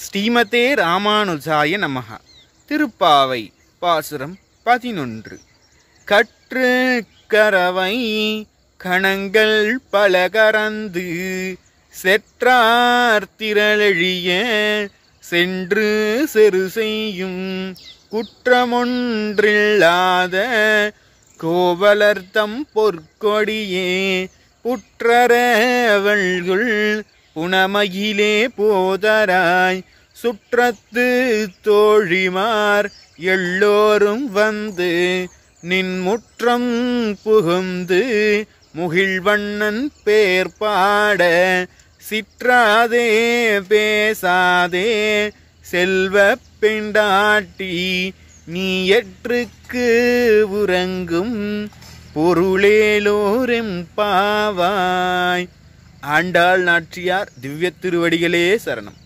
ஸ்ரீமதே ராமானுஜாய நமக திருப்பாவை பாசுரம் பதினொன்று கற்று கரவை கணங்கள் பல கறந்து செற்றார் சென்று செரு செய்யும் குற்றமொன்றில்லாத கோவலர்த்தம் பொற்கொடியே புற்றரவள்குள் புணமகிலே போதராய் சுற்றத்து தோழிமார் எல்லோரும் வந்து நின்முற்றம் புகுந்து முகிழ்வண்ணன் பேர்பாட சிற்றாதே பேசாதே செல்வ பெண்டாட்டி நீ எற்றுக்கு உறங்கும் பொருளேலோரும் பாவாய் ஆண்டாள் நாற்றியார் திவ்ய திருவடிகளே சரணம்